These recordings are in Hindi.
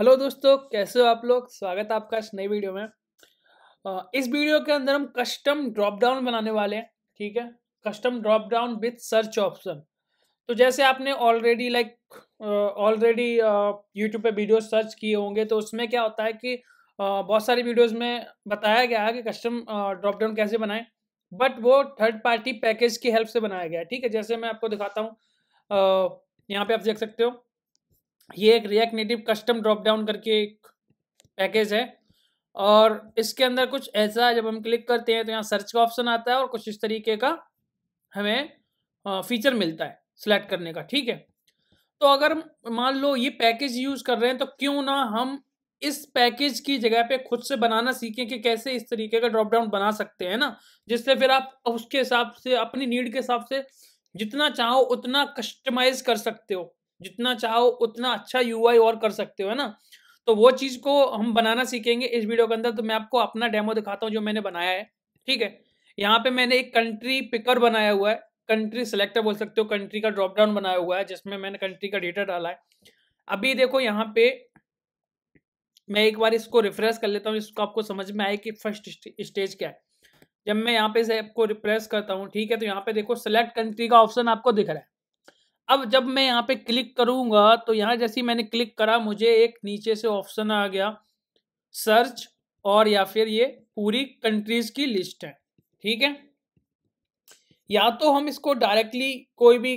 हेलो दोस्तों कैसे हो आप लोग स्वागत है आपका इस नई वीडियो में इस वीडियो के अंदर हम कस्टम ड्रॉप डाउन बनाने वाले हैं ठीक है custom drop down with search option तो जैसे आपने ऑलरेडी लाइक ऑलरेडी यूट्यूब पे वीडियो सर्च किए होंगे तो उसमें क्या होता है कि uh, बहुत सारी वीडियोस में बताया गया है कि कस्टम ड्रॉप डाउन कैसे बनाएं बट वो थर्ड पार्टी पैकेज की हेल्प से बनाया गया है ठीक है जैसे मैं आपको दिखाता हूँ uh, यहाँ पे आप देख सकते हो ये एक React Native custom drop down करके एक पैकेज है और इसके अंदर कुछ ऐसा जब हम क्लिक करते हैं तो यहाँ सर्च का ऑप्शन आता है और कुछ इस तरीके का हमें फीचर मिलता है सिलेक्ट करने का ठीक है तो अगर मान लो ये पैकेज यूज़ कर रहे हैं तो क्यों ना हम इस पैकेज की जगह पे खुद से बनाना सीखें कि कैसे इस तरीके का ड्रॉप डाउन बना सकते हैं ना जिससे फिर आप उसके हिसाब से अपनी नीड के हिसाब से जितना चाहो उतना कस्टमाइज कर सकते हो जितना चाहो उतना अच्छा यूआई और कर सकते हो है ना तो वो चीज को हम बनाना सीखेंगे इस वीडियो के अंदर तो मैं आपको अपना डेमो दिखाता हूँ जो मैंने बनाया है ठीक है यहाँ पे मैंने एक कंट्री पिकर बनाया हुआ है कंट्री सेलेक्टर बोल सकते हो कंट्री का ड्रॉपडाउन बनाया हुआ है जिसमें मैंने कंट्री का डेटा डाला है अभी देखो यहाँ पे मैं एक बार इसको रिफ्रेश कर लेता हूँ इसको आपको समझ में आए कि फर्स्ट स्टेज क्या है जब मैं यहाँ पे इसको रिप्रेस रिफ्रेश करता हूँ ठीक है तो यहाँ पे देखो सेलेक्ट कंट्री का ऑप्शन आपको दिख रहा है अब जब मैं यहाँ पे क्लिक करूँगा तो यहाँ जैसे मैंने क्लिक करा मुझे एक नीचे से ऑप्शन आ गया सर्च और या फिर ये पूरी कंट्रीज की लिस्ट है ठीक है या तो हम इसको डायरेक्टली कोई भी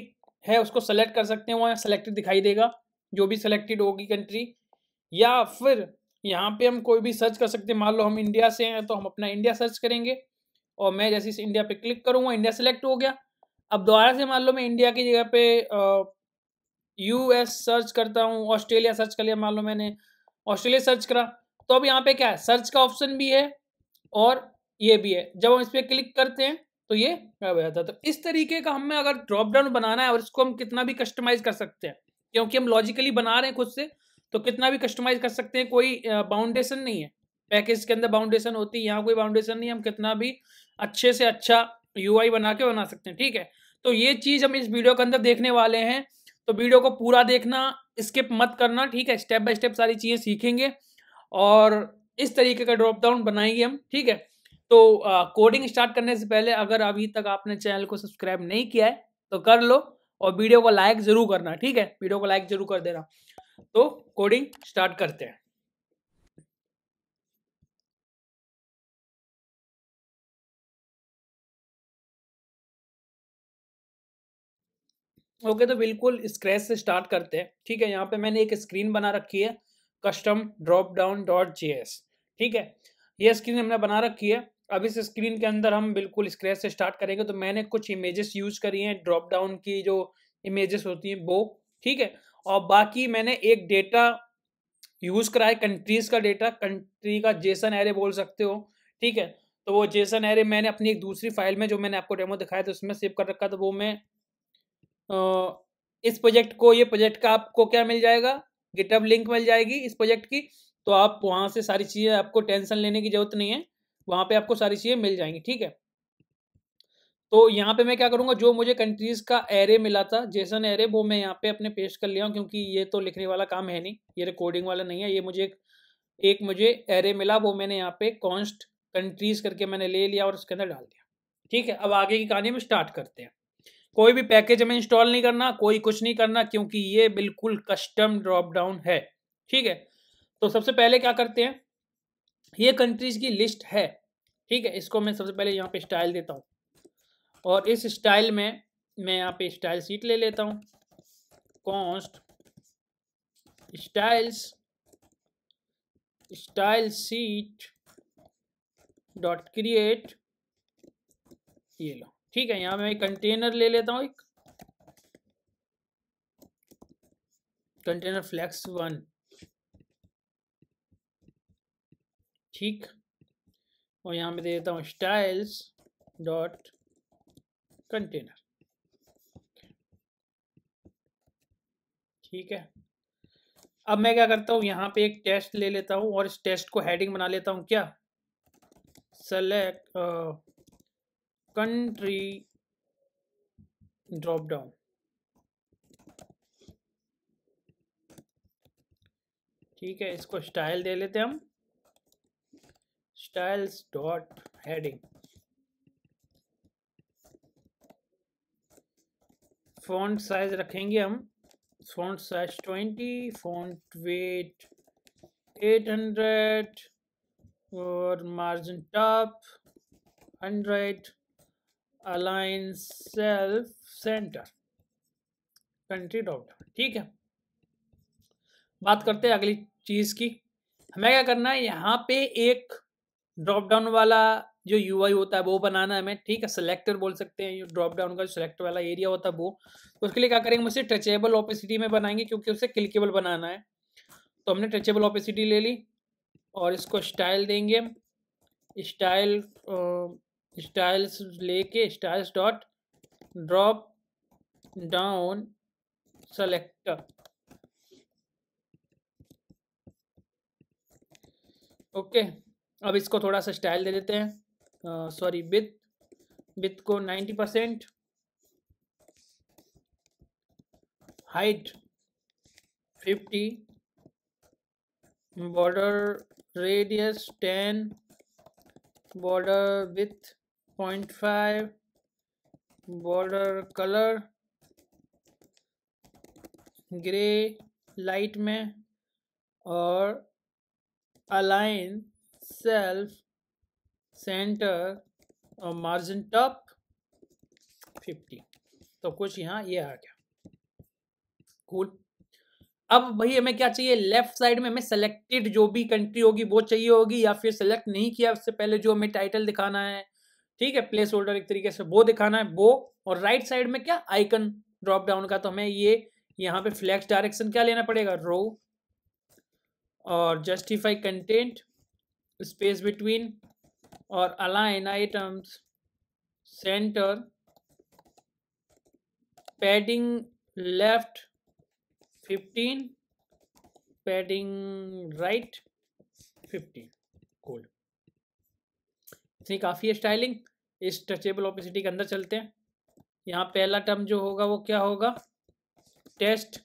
है उसको सेलेक्ट कर सकते हैं वहाँ सेलेक्टेड दिखाई देगा जो भी सिलेक्टेड होगी कंट्री या फिर यहाँ पे हम कोई भी सर्च कर सकते हैं मान लो हम इंडिया से हैं तो हम अपना इंडिया सर्च करेंगे और मैं जैसे इस इंडिया पे क्लिक करूँगा इंडिया सेलेक्ट हो गया अब दोबारा से मान लो मैं इंडिया की जगह पे यूएस सर्च करता हूँ ऑस्ट्रेलिया सर्च कर लिया मान लो मैंने ऑस्ट्रेलिया सर्च करा तो अब यहाँ पे क्या है सर्च का ऑप्शन भी है और ये भी है जब हम इस पर क्लिक करते हैं तो ये क्या हो जाता है तो इस तरीके का हमें अगर ड्रॉप डाउन बनाना है और इसको हम कितना भी कस्टमाइज कर सकते हैं क्योंकि हम लॉजिकली बना रहे हैं खुद से तो कितना भी कस्टमाइज कर सकते हैं कोई बाउंडेशन नहीं है पैकेज के अंदर बाउंडेशन होती है यहाँ कोई बाउंडेशन नहीं हम कितना भी अच्छे से अच्छा यू बना के बना सकते हैं ठीक है तो ये चीज़ हम इस वीडियो के अंदर देखने वाले हैं तो वीडियो को पूरा देखना स्किप मत करना ठीक है स्टेप बाय स्टेप सारी चीज़ें सीखेंगे और इस तरीके का ड्रॉप डाउन बनाएंगे हम ठीक है तो कोडिंग स्टार्ट करने से पहले अगर अभी तक आपने चैनल को सब्सक्राइब नहीं किया है तो कर लो और वीडियो को लाइक ज़रूर करना ठीक है वीडियो को लाइक ज़रूर कर देना तो कोडिंग स्टार्ट करते हैं ओके okay, तो बिल्कुल स्क्रैच से स्टार्ट करते हैं ठीक है यहाँ पे मैंने एक स्क्रीन बना रखी है custom drop down dot J ठीक है ये स्क्रीन हमने बना रखी है अब इस स्क्रीन के अंदर हम बिल्कुल स्क्रैच से स्टार्ट करेंगे तो मैंने कुछ इमेजेस यूज करी हैं ड्रॉप डाउन की जो इमेजेस होती हैं वो ठीक है और बाकी मैंने एक डेटा यूज करा है कंट्रीज का डेटा कंट्री का जेसन एरे बोल सकते हो ठीक है तो वो जेसन एरे मैंने अपनी एक दूसरी फाइल में जो मैंने आपको डेमो दिखाया था उसमें सेव कर रखा था वो मैं इस प्रोजेक्ट को ये प्रोजेक्ट का आपको क्या मिल जाएगा गिटअप लिंक मिल जाएगी इस प्रोजेक्ट की तो आप वहाँ से सारी चीज़ें आपको टेंशन लेने की जरूरत नहीं है वहाँ पे आपको सारी चीज़ें मिल जाएंगी ठीक है तो यहाँ पे मैं क्या करूँगा जो मुझे कंट्रीज़ का एरे मिला था जेसन एरे वो मैं यहाँ पे अपने पेश कर लिया हूँ क्योंकि ये तो लिखने वाला काम है नहीं ये रिकॉर्डिंग वाला नहीं है ये मुझे एक, एक मुझे एरे मिला वो मैंने यहाँ पे कॉन्स्ट कंट्रीज़ करके मैंने ले लिया और उसके अंदर डाल दिया ठीक है अब आगे की कहानी में स्टार्ट करते हैं कोई भी पैकेज हमें इंस्टॉल नहीं करना कोई कुछ नहीं करना क्योंकि ये बिल्कुल कस्टम ड्रॉप डाउन है ठीक है तो सबसे पहले क्या करते हैं ये कंट्रीज की लिस्ट है ठीक है इसको मैं सबसे पहले यहाँ पे स्टाइल देता हूँ और इस स्टाइल में मैं यहाँ पे स्टाइल सीट ले लेता हूँ const styles style sheet dot create ये लो ठीक है यहां मैं कंटेनर ले लेता हूं एक कंटेनर फ्लेक्स वन ठीक और यहां मैं दे देता हूं स्टाइल्स डॉट कंटेनर ठीक है अब मैं क्या करता हूं यहां पे एक टेस्ट ले लेता हूं और इस टेस्ट को हेडिंग बना लेता हूं क्या सेलेक्ट country drop down ठीक है इसको स्टाइल दे लेते हम styles dot heading font size रखेंगे हम font size twenty font weight eight hundred और margin top hundred align self centre country dot ठीक है बात करते हैं अगली चीज़ की हमें क्या करना है यहाँ पे एक ड्रॉप डाउन वाला जो यू होता है वो बनाना है हमें ठीक है सिलेक्टर बोल सकते हैं ड्रॉप डाउन का जो सिलेक्टर वाला एरिया होता है वो तो उसके लिए क्या करेंगे उसे टचेबल ओपेसिटी में बनाएंगे क्योंकि उसे क्लिकेबल बनाना है तो हमने टचेबल ओपेसिटी ले ली और इसको स्टाइल देंगे स्टाइल स्टाइल्स लेके styles dot drop down select okay अब इसको थोड़ा सा स्टाइल दे देते हैं सॉरी विथ विथ को ninety percent height fifty border radius ten border width point five border colour grey light में और अलाइन सेल्फ सेंटर और मार्जिन टॉप फिफ्टी तो कुछ यहाँ ये आ गया कूल अब भाई हमें क्या चाहिए लेफ्ट साइड में हमें सेलेक्टेड जो भी कंट्री होगी वो चाहिए होगी या फिर सेलेक्ट नहीं किया उससे पहले जो हमें टाइटल दिखाना है ठीक है प्लेस होल्डर एक तरीके से वो दिखाना है वो और राइट साइड में क्या आइकन ड्रॉप डाउन का तो हमें ये यहाँ पे फ्लैक्स डायरेक्शन क्या लेना पड़ेगा रो और जस्टिफाई कंटेंट स्पेस बिटवीन और align items centre padding left fifteen padding right fifteen cold इतनी काफ़ी है स्टाइलिंग इस टचेबल ओपेसिटी के अंदर चलते हैं यहाँ पहला टर्म जो होगा वो क्या होगा टेस्ट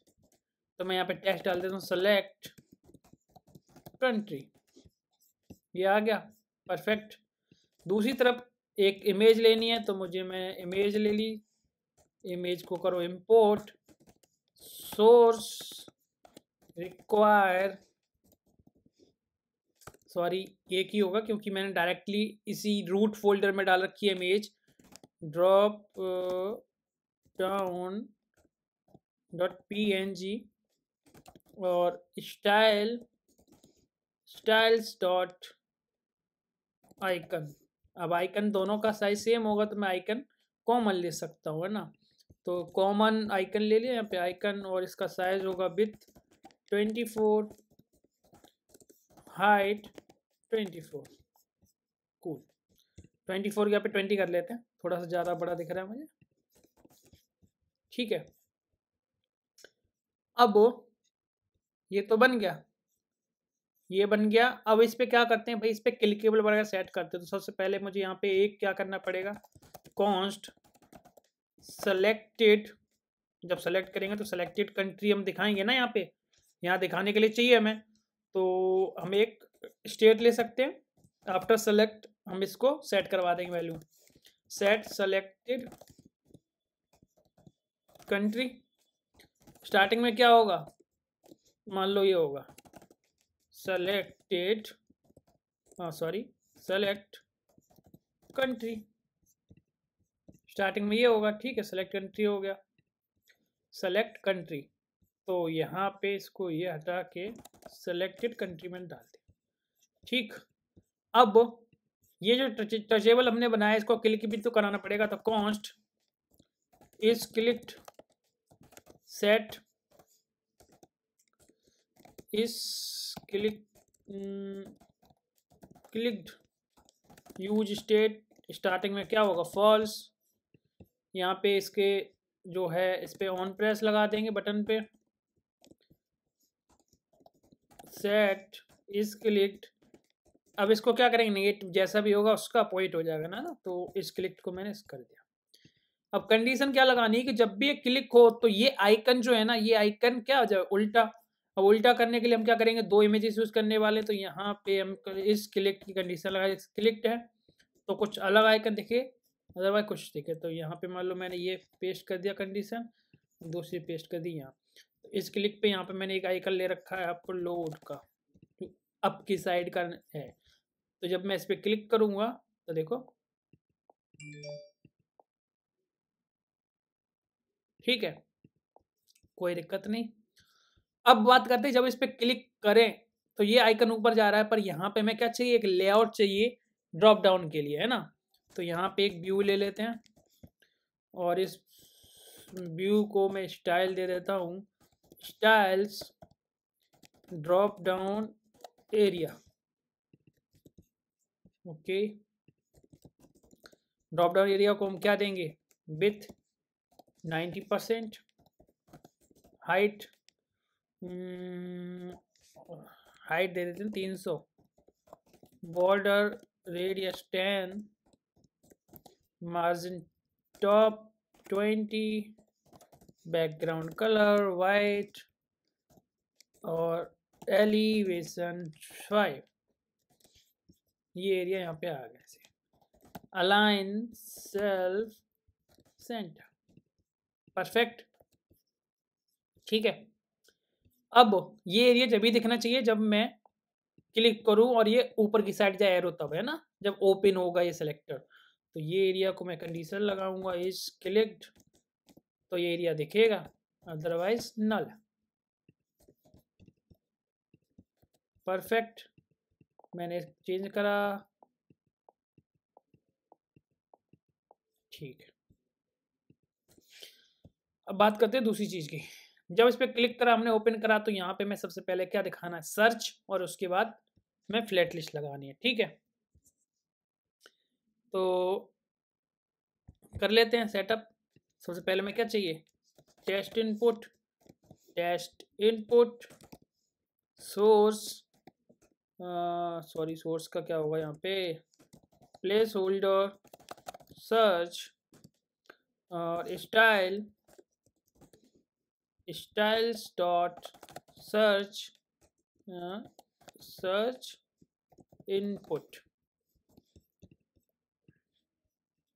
तो मैं यहाँ पे टेस्ट डाल देता हूँ सेलेक्ट कंट्री ये आ गया परफेक्ट दूसरी तरफ एक इमेज लेनी है तो मुझे मैं इमेज ले ली इमेज को करो इंपोर्ट सोर्स रिक्वायर सॉरी एक ही होगा क्योंकि मैंने डायरेक्टली इसी रूट फोल्डर में डाल रखी है image drop down dot P N G और स्टाइल स्टाइल्स डॉट आइकन अब आइकन दोनों का साइज सेम होगा तो मैं आइकन कॉमन ले सकता हूँ है ना तो कॉमन आइकन ले लिया यहाँ पे आइकन और इसका साइज होगा width twenty four height twenty four cool twenty four यहाँ पे ट्वेंटी कर लेते हैं थोड़ा सा ज़्यादा बड़ा दिख रहा है मुझे ठीक है अब ये तो बन गया ये बन गया अब इस पर क्या करते हैं भाई इस पर क्लिकेबल वगैरह सेट करते हैं तो सबसे पहले मुझे यहाँ पे एक क्या करना पड़ेगा कॉन्स्ट सेलेक्टेड जब सेलेक्ट करेंगे तो सेलेक्टेड कंट्री हम दिखाएंगे ना यहाँ पे यहाँ दिखाने के लिए चाहिए हमें तो हम एक स्टेट ले सकते हैं आफ्टर सेलेक्ट हम इसको सेट करवा देंगे value set selected country starting में क्या होगा मान लो ये होगा सेलेक्टेड हाँ सॉरी सेलेक्ट कंट्री स्टार्टिंग में ये होगा ठीक है सेलेक्ट कंट्री हो गया सेलेक्ट कंट्री तो यहाँ पे इसको ये हटा के सेलेक्टेड कंट्री में डाल ठीक अब ये जो टचेबल हमने बनाया इसको क्लिक भी तो कराना पड़ेगा तो const is clicked set is click clicked use state starting में क्या होगा फॉल्स यहाँ पे इसके जो है इस पर ऑन प्रेस लगा देंगे बटन पे सेट इस क्लिक्ड अब इसको क्या करेंगे नेगेटिव जैसा भी होगा उसका अपोजिट हो जाएगा ना तो इस क्लिक को मैंने कर दिया अब कंडीशन क्या लगानी है कि जब भी ये क्लिक हो तो ये आइकन जो है ना ये आइकन क्या हो जाए उल्टा अब उल्टा करने के लिए हम क्या करेंगे दो इमेजेस यूज करने वाले तो यहाँ पे हम इस क्लिक की कंडीशन लगा क्लिक है तो कुछ अलग आइकन दिखे अदरवाइज कुछ दिखे तो यहाँ पे मान लो मैंने ये पेस्ट कर दिया कंडीशन दूसरी पेस्ट कर दी यहाँ तो इस क्लिक पे यहाँ पे मैंने एक आइकन ले रखा है आपको लोड का अप की साइड का है तो जब मैं इस पर क्लिक करूंगा तो देखो ठीक है कोई दिक्कत नहीं अब बात करते हैं जब इस पर क्लिक करें तो ये आइकन ऊपर जा रहा है पर यहाँ पे मैं क्या चाहिए एक लेआउट चाहिए ड्रॉप डाउन के लिए है ना तो यहाँ पे एक व्यू ले लेते हैं और इस व्यू को मैं स्टाइल दे देता हूँ styles drop down area okay drop down area को हम क्या देंगे width 90 percent height height hmm, दे देते हैं तीन सौ border radius ten margin top twenty background colour white और एलिवेशन फाइव ये एरिया यहाँ पे आ गया अलाइन सेल्फ सेंटर परफेक्ट ठीक है अब ये एरिया जब भी दिखना चाहिए जब मैं क्लिक करूं और ये ऊपर की साइड जाए एरो तब है ना जब ओपन होगा ये सिलेक्टर तो ये एरिया को मैं कंडीशन लगाऊंगा इज क्लिक्ड तो ये एरिया दिखेगा अदरवाइज नल परफेक्ट मैंने चेंज करा ठीक है अब बात करते हैं दूसरी चीज़ की जब इस पर क्लिक करा हमने ओपन करा तो यहाँ पे मैं सबसे पहले क्या दिखाना है सर्च और उसके बाद मैं फ्लैट लिस्ट लगानी है ठीक है तो कर लेते हैं सेटअप सबसे पहले मैं क्या चाहिए text input text input source sorry हाँ, सोर्स का क्या होगा यहाँ पे प्लेस होल्डर सर्च और style styles dot search search input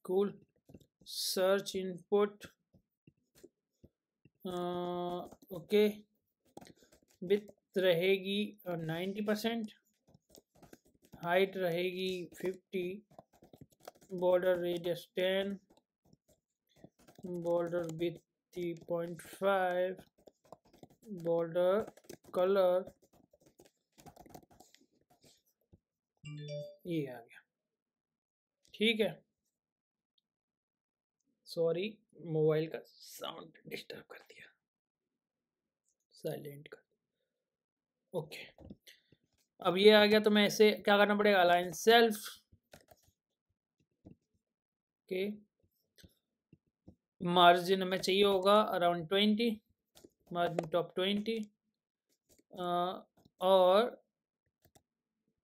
cool search input okay width रहेगी नाइन्टी uh, परसेंट हाइट रहेगी fifty border radius ten border width three point five border colour ये आ गया ठीक है सॉरी मोबाइल का साउंड डिस्टर्ब कर दिया साइलेंट कर ओके okay. अब ये आ गया तो मैं इसे क्या करना पड़ेगा अलाइन सेल्फ के मार्जिन हमें चाहिए होगा around twenty margin top twenty और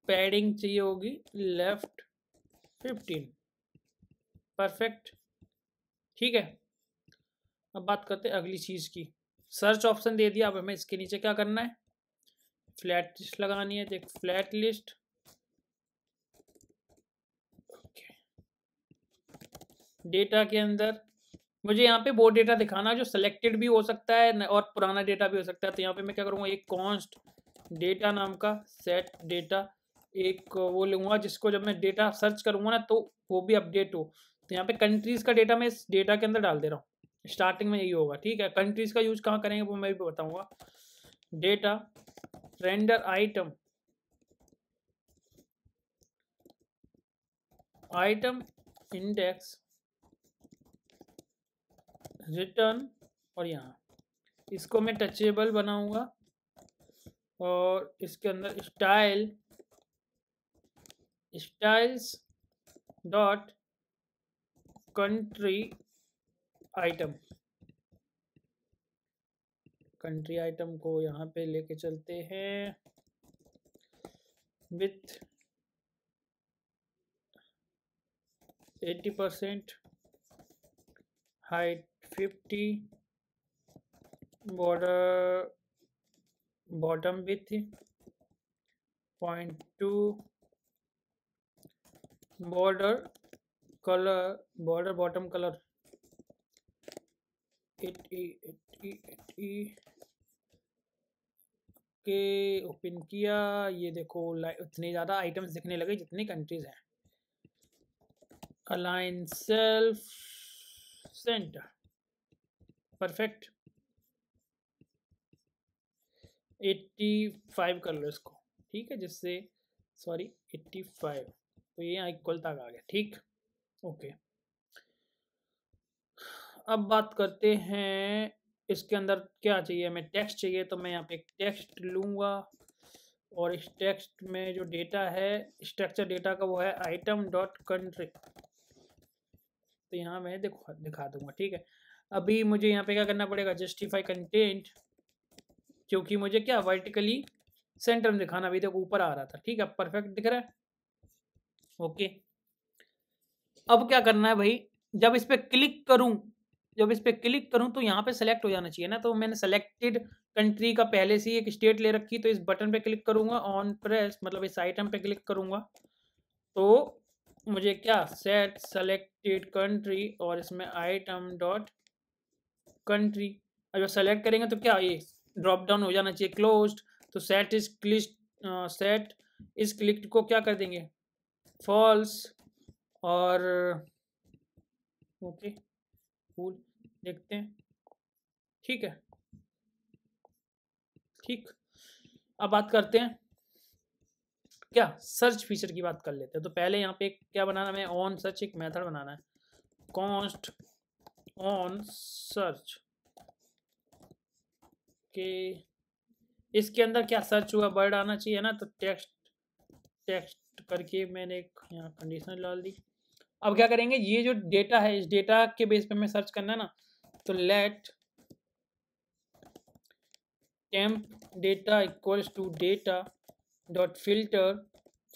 पैडिंग चाहिए होगी लेफ्ट फिफ्टीन परफेक्ट ठीक है अब बात करते हैं अगली चीज़ की सर्च ऑप्शन दे दिया अब हमें इसके नीचे क्या करना है फ्लैट लिस्ट लगानी है तो एक फ्लैट लिस्ट डेटा के अंदर मुझे यहाँ पे वो डेटा दिखाना जो सिलेक्टेड भी हो सकता है और पुराना डेटा भी हो सकता है तो यहाँ पे मैं क्या करूँगा एक कॉन्स्ट डेटा नाम का सेट डेटा एक वो लूँगा जिसको जब मैं डेटा सर्च करूँगा ना तो वो भी अपडेट हो तो यहाँ पे कंट्रीज का डेटा मैं इस डेटा के अंदर डाल दे रहा हूँ स्टार्टिंग में यही होगा ठीक है कंट्रीज का यूज कहाँ करेंगे वो मैं भी बताऊँगा data render item item index return और यहाँ इसको मैं टचेबल बनाऊंगा और इसके अंदर style styles dot country item country item को यहाँ पे लेके चलते हैं width eighty percent height fifty border bottom width point two border colour border bottom colour 80 80 80 के ओपन किया ये देखो उतने ज़्यादा आइटम्स दिखने लगे जितनी कंट्रीज हैं align self centre perfect eighty five कर लो इसको ठीक है जिससे सॉरी एट्टी फाइव तो ये यहाँ इक्वल तक आ गया ठीक ओके अब बात करते हैं इसके अंदर क्या चाहिए हमें टेक्स्ट चाहिए तो मैं यहाँ पे टेक्स्ट लूँगा और इस टेक्स्ट में जो डेटा है स्ट्रक्चर डेटा का वो है आइटम डॉट कंट्री तो यहाँ मैं दिखा दिखा दूंगा ठीक है अभी मुझे यहाँ पे क्या करना पड़ेगा जस्टिफाई कंटेंट क्योंकि मुझे क्या वर्टिकली सेंटर में दिखाना अभी देखो ऊपर आ रहा था ठीक है परफेक्ट दिख रहा है ओके अब क्या करना है भाई जब इस पर क्लिक करूँ जब इस पर क्लिक करूँ तो यहाँ पे सेलेक्ट हो जाना चाहिए ना तो मैंने सेलेक्टेड कंट्री का पहले से ही एक स्टेट ले रखी तो इस बटन पे क्लिक करूँगा ऑन प्रेस मतलब इस आइटम पे क्लिक करूँगा तो मुझे क्या सेट सेलेक्टेड कंट्री और इसमें आइटम डॉट कंट्री जब सेलेक्ट करेंगे तो क्या ये ड्रॉप डाउन हो जाना चाहिए क्लोज तो सेट इस क्लिस्ट सेट इस क्लिक को क्या कर देंगे फॉल्स और ओके okay. फूल देखते हैं ठीक है ठीक अब बात करते हैं क्या सर्च फीचर की बात कर लेते हैं तो पहले यहाँ पे क्या बनाना है ऑन सर्च एक मेथड बनाना है कॉन्स्ट ऑन सर्च के इसके अंदर क्या सर्च हुआ वर्ड आना चाहिए ना तो टेक्स्ट टेक्स्ट करके मैंने एक यहाँ कंडीशन डाल दी अब क्या करेंगे ये जो डेटा है इस डेटा के बेस पे हमें सर्च करना है ना तो let temp data equals to data dot filter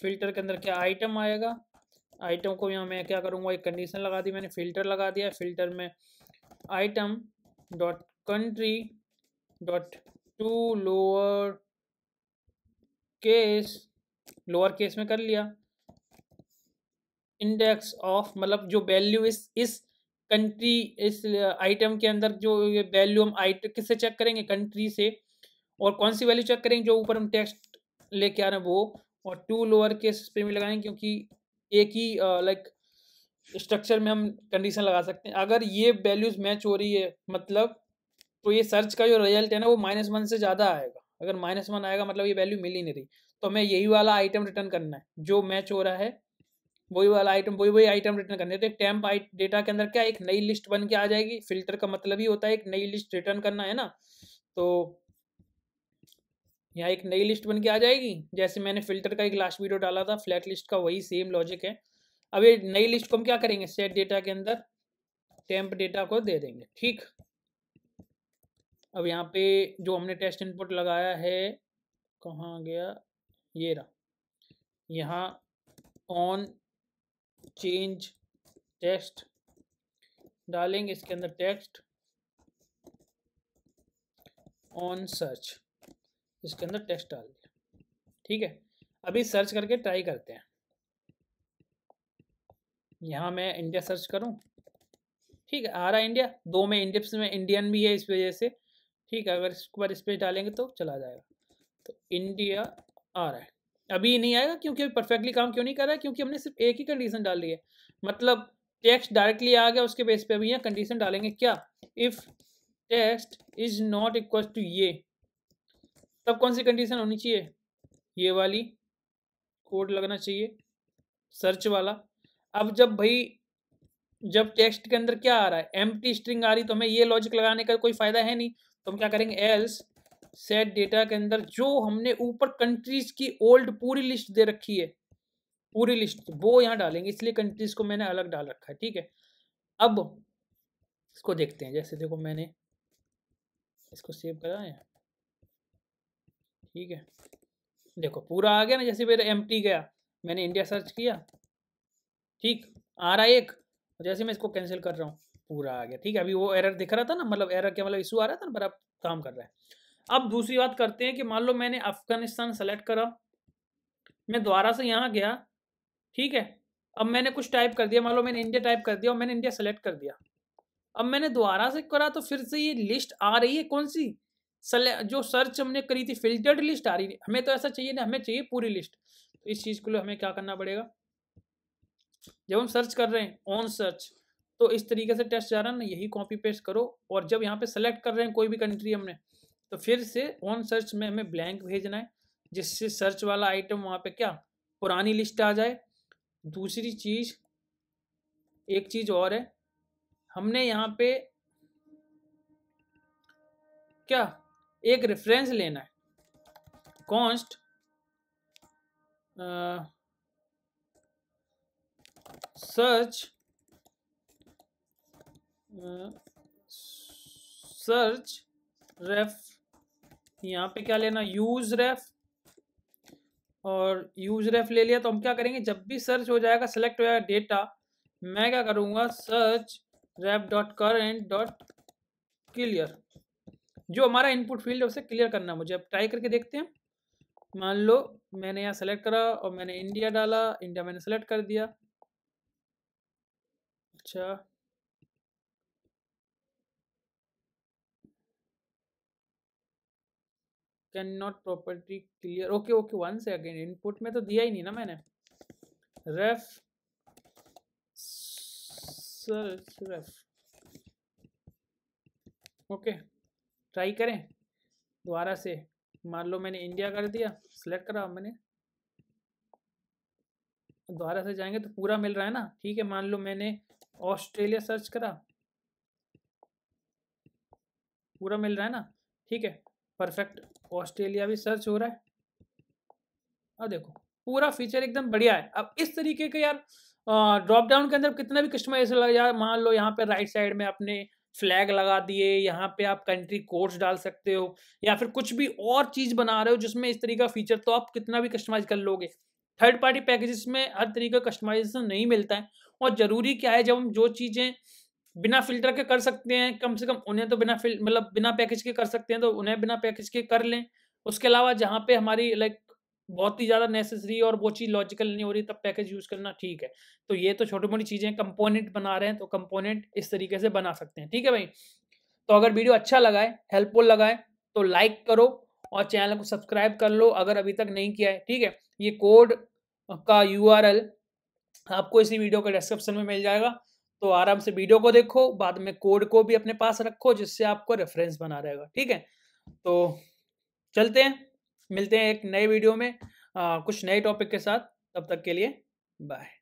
filter के अंदर क्या आइटम आएगा आइटम को यहाँ मैं क्या करूँगा एक कंडीशन लगा दी मैंने फिल्टर लगा दिया फिल्टर में item dot country dot to lower case lower case में कर लिया इंडेक्स ऑफ मतलब जो वैल्यू इस इस कंट्री इस आइटम uh, के अंदर जो ये वैल्यू हम आइटम किससे चेक करेंगे कंट्री से और कौन सी वैल्यू चेक करेंगे जो ऊपर हम टेक्स्ट लेके आ रहे हैं वो और टू लोअर केस पे भी लगाएंगे क्योंकि एक ही लाइक uh, स्ट्रक्चर में हम कंडीशन लगा सकते हैं अगर ये वैल्यूज मैच हो रही है मतलब तो ये सर्च का जो रिजल्ट है ना वो माइनस वन से ज़्यादा आएगा अगर माइनस वन आएगा मतलब ये वैल्यू मिल ही नहीं रही तो हमें यही वाला आइटम रिटर्न करना है जो मैच हो रहा है वही वाला आइटम वही वही आइटम रिटर्न करने तो एक टैम्प डेटा के अंदर क्या एक नई लिस्ट बन के आ जाएगी फिल्टर का मतलब ही होता है एक नई लिस्ट रिटर्न करना है ना तो यहाँ एक नई लिस्ट बन के आ जाएगी जैसे मैंने फिल्टर का एक लास्ट वीडियो डाला था फ्लैट लिस्ट का वही सेम लॉजिक है अब ये नई लिस्ट को हम क्या करेंगे सेट डेटा के अंदर टैम्प डेटा को दे देंगे ठीक अब यहाँ पे जो हमने टेस्ट इनपुट लगाया है कहाँ गया ये रहा यहाँ ऑन चेंज टेक्स्ट डालेंगे इसके अंदर टेक्स्ट ऑन सर्च इसके अंदर टेक्स्ट डाल दिया ठीक है अभी सर्च करके ट्राई करते हैं यहाँ मैं इंडिया सर्च करूँ ठीक है आ रहा इंडिया दो में इंडिप्स में इंडियन भी है इस वजह से ठीक है अगर इस बार स्पेस डालेंगे तो चला जाएगा तो इंडिया आ रहा है अभी नहीं आएगा क्योंकि अभी परफेक्टली काम क्यों नहीं कर रहा है क्योंकि हमने सिर्फ एक ही कंडीशन डाल दी है मतलब टेक्स्ट डायरेक्टली आ गया उसके बेस पे अभी यहाँ कंडीशन डालेंगे क्या if text is not equal to ये तब कौन सी कंडीशन होनी चाहिए ये वाली कोड लगना चाहिए सर्च वाला अब जब भाई जब टेक्स्ट के अंदर क्या आ रहा है एम स्ट्रिंग आ रही तो हमें ये लॉजिक लगाने का कोई फ़ायदा है नहीं तो हम क्या करेंगे एल्स सेट डेटा के अंदर जो हमने ऊपर कंट्रीज की ओल्ड पूरी लिस्ट दे रखी है पूरी लिस्ट वो यहाँ डालेंगे इसलिए कंट्रीज को मैंने अलग डाल रखा है ठीक है अब इसको देखते हैं जैसे देखो मैंने इसको सेव करा है ठीक है देखो पूरा आ गया ना जैसे मेरा एम गया मैंने इंडिया सर्च किया ठीक आ रहा है एक जैसे मैं इसको कैंसिल कर रहा हूँ पूरा आ गया ठीक है अभी वो एरर दिख रहा था ना मतलब एरर क्या मतलब इशू आ रहा था ना पर काम कर रहा है अब दूसरी बात करते हैं कि मान लो मैंने अफगानिस्तान सेलेक्ट करा मैं दोबारा से यहाँ गया ठीक है अब मैंने कुछ टाइप कर दिया मान लो मैंने इंडिया टाइप कर दिया और मैंने इंडिया सेलेक्ट कर दिया अब मैंने दोबारा से करा तो फिर से ये लिस्ट आ रही है कौन सी जो सर्च हमने करी थी फिल्टर्ड लिस्ट आ रही है हमें तो ऐसा चाहिए ना हमें चाहिए पूरी लिस्ट तो इस चीज़ के लिए हमें क्या करना पड़ेगा जब हम सर्च कर रहे हैं ऑन सर्च तो इस तरीके से टेस्ट जा रहा है ना यही कॉपी पेस्ट करो और जब यहाँ पे सेलेक्ट कर रहे हैं कोई भी कंट्री हमने तो फिर से ऑन सर्च में हमें ब्लैंक भेजना है जिससे सर्च वाला आइटम वहाँ पे क्या पुरानी लिस्ट आ जाए दूसरी चीज़ एक चीज़ और है हमने यहाँ पे क्या एक रेफरेंस लेना है कॉन्स्ट सर्च सर्च रेफ यहाँ पे क्या लेना यूज रेफ और यूज रेफ ले लिया तो हम क्या करेंगे जब भी सर्च हो जाएगा सेलेक्ट हो जाएगा डेटा मैं क्या करूँगा search ref dot current dot clear जो हमारा इनपुट फील्ड है उसे क्लियर करना मुझे अब ट्राई करके देखते हैं मान लो मैंने यहाँ सेलेक्ट करा और मैंने इंडिया डाला इंडिया मैंने सेलेक्ट कर दिया अच्छा can not property clear okay okay one second input में तो दिया ही नहीं ना मैंने ref search ref okay try करें दोबारा से मान लो मैंने इंडिया कर दिया सिलेक्ट करा मैंने दोबारा से जाएंगे तो पूरा मिल रहा है ना ठीक है मान लो मैंने ऑस्ट्रेलिया सर्च करा पूरा मिल रहा है ना ठीक है परफेक्ट ऑस्ट्रेलिया भी सर्च हो रहा है अब देखो पूरा फीचर एकदम बढ़िया है अब इस तरीके के यार ड्रॉप डाउन के अंदर कितना भी कस्टमाइज लग जाए मान लो यहाँ पे राइट साइड में अपने फ्लैग लगा दिए यहाँ पे आप कंट्री कोड्स डाल सकते हो या फिर कुछ भी और चीज़ बना रहे हो जिसमें इस तरीके का फीचर तो आप कितना भी कस्टमाइज कर लोगे थर्ड पार्टी पैकेजेस में हर तरीके का कस्टमाइजेशन नहीं मिलता है और ज़रूरी क्या है जब हम जो चीज़ें बिना फिल्टर के कर सकते हैं कम से कम उन्हें तो बिना फिल्ट मतलब बिना पैकेज के कर सकते हैं तो उन्हें बिना पैकेज के कर लें उसके अलावा जहाँ पे हमारी लाइक बहुत ही ज़्यादा नेसेसरी और वो चीज़ लॉजिकल नहीं हो रही तब पैकेज यूज़ करना ठीक है तो ये तो छोटी मोटी चीज़ें कंपोनेंट बना रहे हैं तो कंपोनेंट इस तरीके से बना सकते हैं ठीक है भाई तो अगर वीडियो अच्छा लगा है हेल्पफुल लगा है तो लाइक करो और चैनल को सब्सक्राइब कर लो अगर अभी तक नहीं किया है ठीक है ये कोड का यू आपको इसी वीडियो के डिस्क्रिप्शन में मिल जाएगा तो आराम से वीडियो को देखो बाद में कोड को भी अपने पास रखो जिससे आपको रेफरेंस बना रहेगा ठीक है तो चलते हैं मिलते हैं एक नए वीडियो में आ, कुछ नए टॉपिक के साथ तब तक के लिए बाय